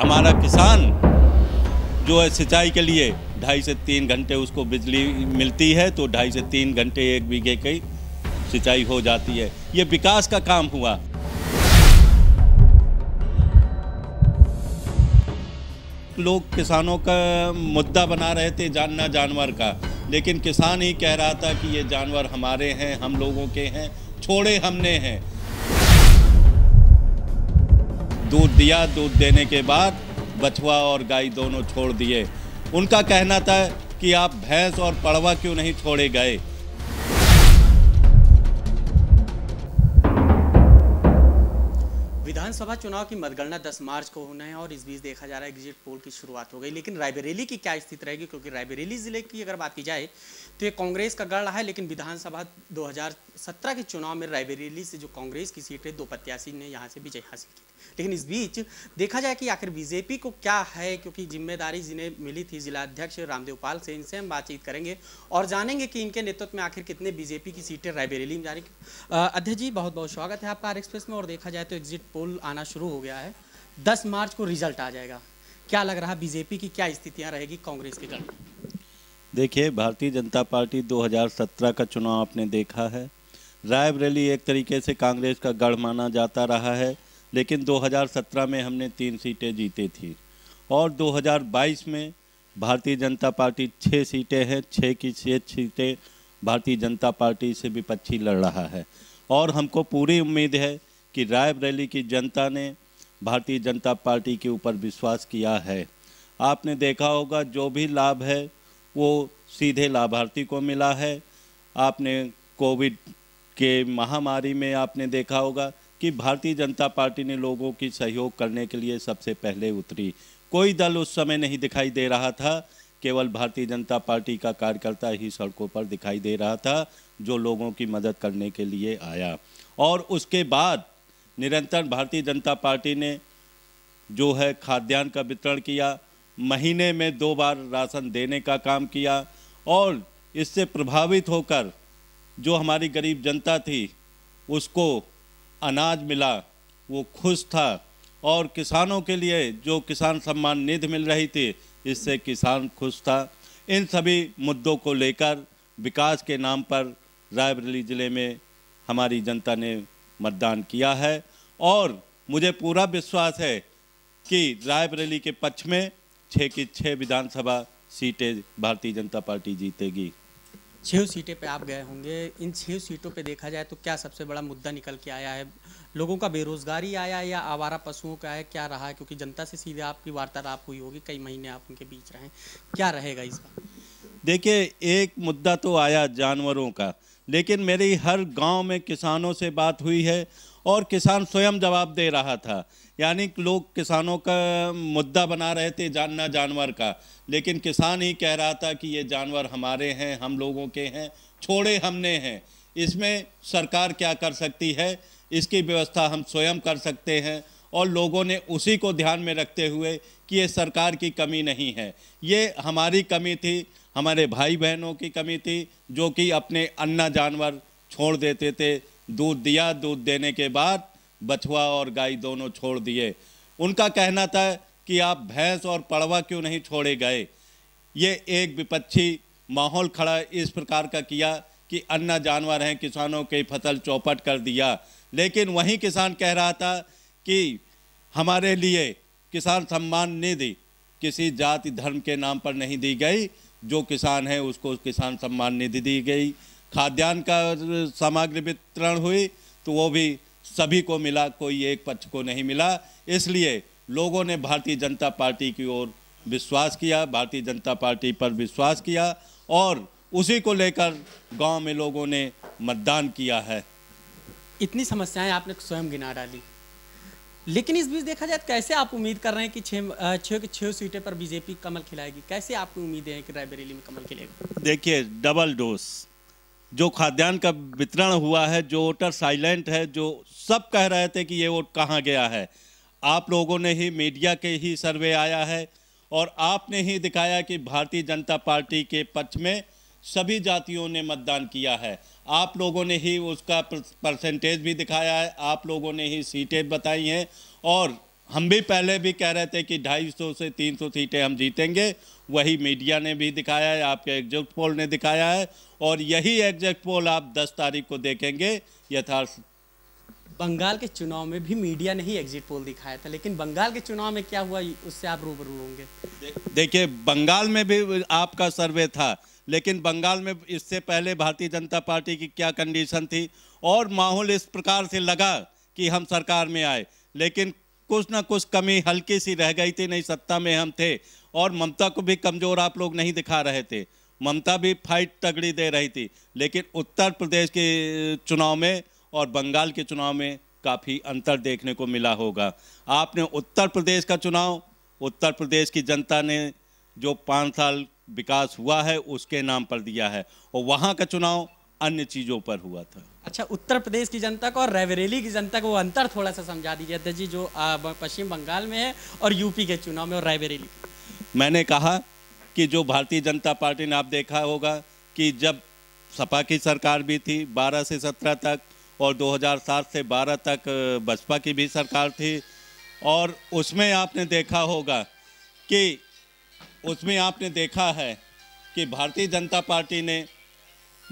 हमारा किसान जो है सिंचाई के लिए ढाई से तीन घंटे उसको बिजली मिलती है तो ढाई से तीन घंटे एक बीघे की सिंचाई हो जाती है ये विकास का काम हुआ लोग किसानों का मुद्दा बना रहे थे जानना जानवर का लेकिन किसान ही कह रहा था कि ये जानवर हमारे हैं हम लोगों के हैं छोड़े हमने हैं दूध दिया दूध देने के बाद बछुआ और गाय दोनों छोड़ दिए उनका कहना था कि आप भैंस और पड़वा क्यों नहीं छोड़े गए विधानसभा चुनाव की मतगणना 10 मार्च को होना है और इस बीच देखा जा रहा है एग्जिट पोल की शुरुआत हो गई लेकिन रायबरेली की क्या स्थिति रहेगी क्योंकि रायबरेली जिले की अगर बात की जाए तो ये कांग्रेस का गढ़ रहा है लेकिन विधानसभा 2017 के चुनाव में रायबरेली से जो कांग्रेस की सीट है दो प्रत्याशी ने यहाँ से विजय हासिल की लेकिन इस बीच देखा जाए कि आखिर बीजेपी को क्या है क्योंकि जिम्मेदारी जिन्हें मिली थी जिला अध्यक्ष रामदेव पाल से इनसे हम बातचीत करेंगे और जानेंगे कि इनके नेतृत्व में आखिर कितने बीजेपी की सीटें रायबरेली में जा रही अध्यक्ष जी बहुत बहुत स्वागत है आपका आर एक्सप्रेस में और देखा जाए तो एग्जिट पोल आना शुरू हो गया है दस मार्च को रिजल्ट आ जाएगा क्या लग रहा बीजेपी की क्या स्थितियाँ रहेगी कांग्रेस के गढ़ देखिए भारतीय जनता पार्टी 2017 का चुनाव आपने देखा है रायबरेली एक तरीके से कांग्रेस का गढ़ माना जाता रहा है लेकिन 2017 में हमने तीन सीटें जीती थी और 2022 में भारतीय जनता पार्टी छः सीटें हैं छः की छः सीटें भारतीय जनता पार्टी से विपक्षी लड़ रहा है और हमको पूरी उम्मीद है कि रायबरेली की जनता ने भारतीय जनता पार्टी के ऊपर विश्वास किया है आपने देखा होगा जो भी लाभ है वो सीधे लाभार्थी को मिला है आपने कोविड के महामारी में आपने देखा होगा कि भारतीय जनता पार्टी ने लोगों की सहयोग करने के लिए सबसे पहले उतरी कोई दल उस समय नहीं दिखाई दे रहा था केवल भारतीय जनता पार्टी का कार्यकर्ता ही सड़कों पर दिखाई दे रहा था जो लोगों की मदद करने के लिए आया और उसके बाद निरंतर भारतीय जनता पार्टी ने जो है खाद्यान्न का वितरण किया महीने में दो बार राशन देने का काम किया और इससे प्रभावित होकर जो हमारी गरीब जनता थी उसको अनाज मिला वो खुश था और किसानों के लिए जो किसान सम्मान निधि मिल रही थी इससे किसान खुश था इन सभी मुद्दों को लेकर विकास के नाम पर रायबरेली ज़िले में हमारी जनता ने मतदान किया है और मुझे पूरा विश्वास है कि रायबरेली के पक्ष में छः की छः विधानसभा सीटें भारतीय जनता पार्टी जीतेगी छः सीटें पे आप गए होंगे इन छः सीटों पे देखा जाए तो क्या सबसे बड़ा मुद्दा निकल के आया है लोगों का बेरोजगारी आया है या आवारा पशुओं का है क्या रहा है क्योंकि जनता से सीधे आपकी वार्तालाप हुई होगी कई महीने आप उनके बीच रहे क्या रहेगा इसका देखिए एक मुद्दा तो आया जानवरों का लेकिन मेरी हर गांव में किसानों से बात हुई है और किसान स्वयं जवाब दे रहा था यानी लोग किसानों का मुद्दा बना रहे थे जानना जानवर का लेकिन किसान ही कह रहा था कि ये जानवर हमारे हैं हम लोगों के हैं छोड़े हमने हैं इसमें सरकार क्या कर सकती है इसकी व्यवस्था हम स्वयं कर सकते हैं और लोगों ने उसी को ध्यान में रखते हुए कि ये सरकार की कमी नहीं है ये हमारी कमी थी हमारे भाई बहनों की कमी थी जो कि अपने अन्ना जानवर छोड़ देते थे दूध दिया दूध देने के बाद बछुआ और गाय दोनों छोड़ दिए उनका कहना था कि आप भैंस और पड़वा क्यों नहीं छोड़े गए ये एक विपक्षी माहौल खड़ा इस प्रकार का किया कि अन्ना जानवर हैं किसानों की फसल चौपट कर दिया लेकिन वहीं किसान कह रहा था कि हमारे लिए किसान सम्मान निधि किसी जाति धर्म के नाम पर नहीं दी गई जो किसान है उसको किसान सम्मान निधि दी गई खाद्यान्न का सामग्री वितरण हुई तो वो भी सभी को मिला कोई एक पक्ष को नहीं मिला इसलिए लोगों ने भारतीय जनता पार्टी की ओर विश्वास किया भारतीय जनता पार्टी पर विश्वास किया और उसी को लेकर गांव में लोगों ने मतदान किया है इतनी समस्याएं आपने स्वयं गिना डाली लेकिन इस बीच देखा जाए तो कैसे आप उम्मीद कर रहे हैं कि छः की छः सीटें पर बीजेपी कमल खिलाएगी कैसे आपको उम्मीद है कि रायबरेली में कमल खिलेगा देखिए डबल डोज जो खाद्यान्न का वितरण हुआ है जो वोटर साइलेंट है जो सब कह रहे थे कि ये वोट कहाँ गया है आप लोगों ने ही मीडिया के ही सर्वे आया है और आपने ही दिखाया कि भारतीय जनता पार्टी के पक्ष में सभी जातियों ने मतदान किया है आप लोगों ने ही उसका परसेंटेज भी दिखाया है आप लोगों ने ही सीटें बताई हैं और हम भी पहले भी कह रहे थे कि 250 से 300 सीटें हम जीतेंगे वही मीडिया ने भी दिखाया है आपके एग्जिट पोल ने दिखाया है और यही एग्जिट पोल आप 10 तारीख को देखेंगे यथार्थ बंगाल के चुनाव में भी मीडिया ने ही एग्जिट पोल दिखाया था लेकिन बंगाल के चुनाव में क्या हुआ उससे आप रूबरू होंगे देखिए बंगाल में भी आपका सर्वे था लेकिन बंगाल में इससे पहले भारतीय जनता पार्टी की क्या कंडीशन थी और माहौल इस प्रकार से लगा कि हम सरकार में आए लेकिन कुछ ना कुछ कमी हल्की सी रह गई थी नहीं सत्ता में हम थे और ममता को भी कमज़ोर आप लोग नहीं दिखा रहे थे ममता भी फाइट तगड़ी दे रही थी लेकिन उत्तर प्रदेश के चुनाव में और बंगाल के चुनाव में काफ़ी अंतर देखने को मिला होगा आपने उत्तर प्रदेश का चुनाव उत्तर प्रदेश की जनता ने जो पाँच साल विकास हुआ है उसके नाम पर दिया है और वहाँ का चुनाव अन्य चीज़ों पर हुआ था अच्छा उत्तर प्रदेश की जनता को और रायबरेली की जनता को वो अंतर थोड़ा सा समझा दीजिए अध्यक्ष जी जो पश्चिम बंगाल में है और यूपी के चुनाव में और रायबरेली मैंने कहा कि जो भारतीय जनता पार्टी ने आप देखा होगा कि जब सपा की सरकार भी थी 12 से 17 तक और 2007 से 12 तक बसपा की भी सरकार थी और उसमें आपने देखा होगा कि उसमें आपने देखा है कि भारतीय जनता पार्टी ने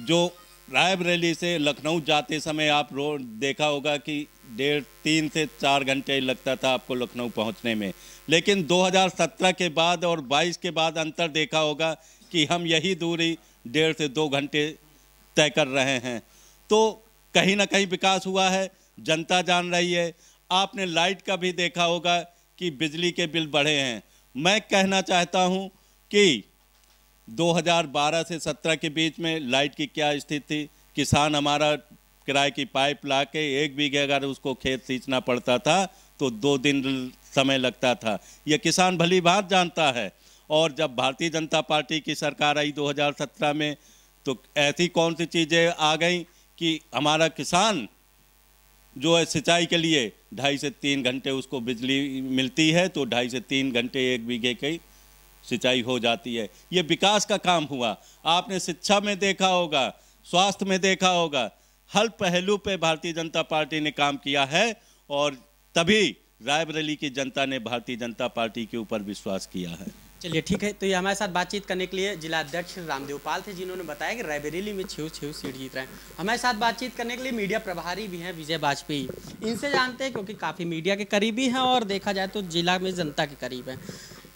जो रायबरेली से लखनऊ जाते समय आप रोड देखा होगा कि डेढ़ तीन से चार घंटे लगता था आपको लखनऊ पहुंचने में लेकिन 2017 के बाद और 22 के बाद अंतर देखा होगा कि हम यही दूरी डेढ़ से दो घंटे तय कर रहे हैं तो कहीं ना कहीं विकास हुआ है जनता जान रही है आपने लाइट का भी देखा होगा कि बिजली के बिल बढ़े हैं मैं कहना चाहता हूं कि 2012 से 17 के बीच में लाइट की क्या स्थिति थी किसान हमारा किराए की पाइप ला के एक बीघे अगर उसको खेत सींचना पड़ता था तो दो दिन समय लगता था ये किसान भली बात जानता है और जब भारतीय जनता पार्टी की सरकार आई 2017 में तो ऐसी कौन सी चीज़ें आ गई कि हमारा किसान जो है सिंचाई के लिए ढाई से तीन घंटे उसको बिजली मिलती है तो ढाई से तीन घंटे एक बीघे की सिंचाई हो जाती है ये विकास का काम हुआ आपने शिक्षा में देखा होगा स्वास्थ्य में देखा होगा हर पहलू पे भारतीय जनता पार्टी ने काम किया है और तभी रायबरेली की जनता ने भारतीय जनता पार्टी के ऊपर विश्वास किया है चलिए ठीक है तो ये हमारे साथ बातचीत करने के लिए जिला अध्यक्ष रामदेव पाल थे जिन्होंने बताया कि रायबरेली में छे छे सीट जीत रहे हैं हमारे साथ बातचीत करने के लिए मीडिया प्रभारी भी हैं विजय वाजपेयी इनसे जानते हैं क्योंकि काफ़ी मीडिया के करीबी हैं और देखा जाए तो जिला में जनता के करीब हैं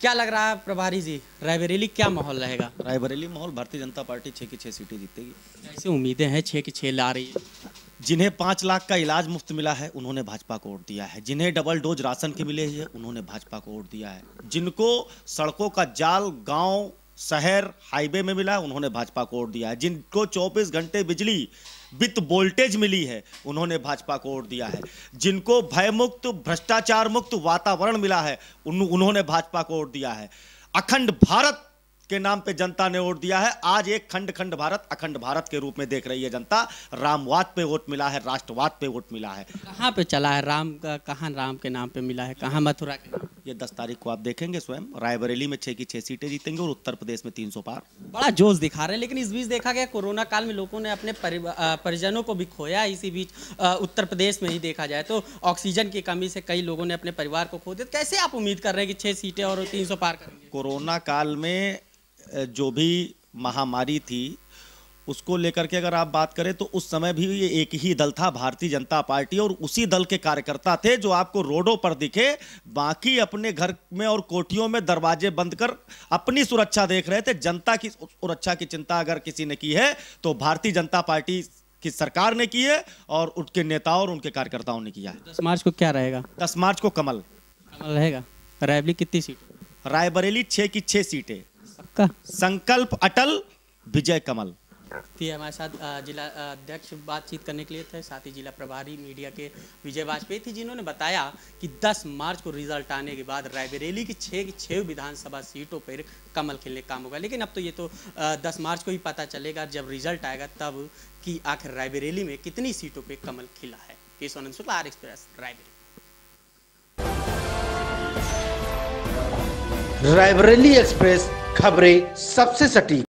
क्या लग रहा है प्रभारी जी रायबरेली क्या माहौल रहेगा रायबरेली माहौल भारतीय जनता पार्टी छः की छः सीटें जीतेगी ऐसी उम्मीदें हैं छः की छः ला रही है जिन्हें पांच लाख का इलाज मुफ्त मिला है उन्होंने भाजपा को वोट दिया है जिन्हें डबल डोज राशन के मिले हैं उन्होंने भाजपा को वोट दिया है जिनको सड़कों का जाल गांव शहर हाईवे में मिला है उन्होंने भाजपा को वोट दिया है जिनको 24 घंटे बिजली विथ वोल्टेज मिली है उन्होंने भाजपा को वोट दिया है जिनको भयमुक्त भ्रष्टाचार मुक्त वातावरण मिला है उन, उन्होंने भाजपा को वोट दिया है अखंड भारत के नाम पे जनता ने वोट दिया है आज एक खंड खंड भारत अखंड भारत के रूप में देख रही है जनता रामवाद पे वोट मिला है राष्ट्रवाद पे वोट मिला है कहाँ पे चला है राम का कहाँ राम के नाम पे मिला है कहाँ मथुरा के नाम ये दस तारीख को आप देखेंगे स्वयं रायबरेली में छह की छह सीटें जीतेंगे और उत्तर प्रदेश में तीन सौ पार बड़ा जोश दिखा रहे हैं लेकिन इस बीच देखा गया कोरोना काल में लोगों ने अपने परिजनों को भी खोया इसी बीच उत्तर प्रदेश में ही देखा जाए तो ऑक्सीजन की कमी से कई लोगों ने अपने परिवार को खो दिया कैसे आप उम्मीद कर रहे हैं कि छह सीटें और तीन पार करेंगे कोरोना काल में जो भी महामारी थी उसको लेकर के अगर आप बात करें तो उस समय भी ये एक ही दल था भारतीय जनता पार्टी और उसी दल के कार्यकर्ता थे जो आपको रोडों पर दिखे बाकी अपने घर में और कोठियों में दरवाजे बंद कर अपनी सुरक्षा देख रहे थे जनता की सुरक्षा की चिंता अगर किसी ने की है तो भारतीय जनता पार्टी की सरकार ने की है और उनके नेताओं और उनके कार्यकर्ताओं ने किया है दस मार्च को क्या रहेगा दस मार्च को कमल कमल रहेगा रायबरेली कितनी सीट रायबरेली छः की छः सीटें पक्का संकल्प अटल विजय कमल थी हमारे साथ जिला अध्यक्ष बातचीत करने के लिए थे साथ ही जिला प्रभारी मीडिया के विजय वाजपेयी थी जिन्होंने बताया कि 10 मार्च को रिजल्ट आने के बाद रायबरेली की छः की छः विधानसभा सीटों पर कमल खिलने काम होगा लेकिन अब तो ये तो 10 मार्च को ही पता चलेगा जब रिजल्ट आएगा तब कि आखिर रायबरेली में कितनी सीटों पर कमल खिला है Keshavanand Shukla R express Raebareli Raebareli express खबरें सबसे सटीक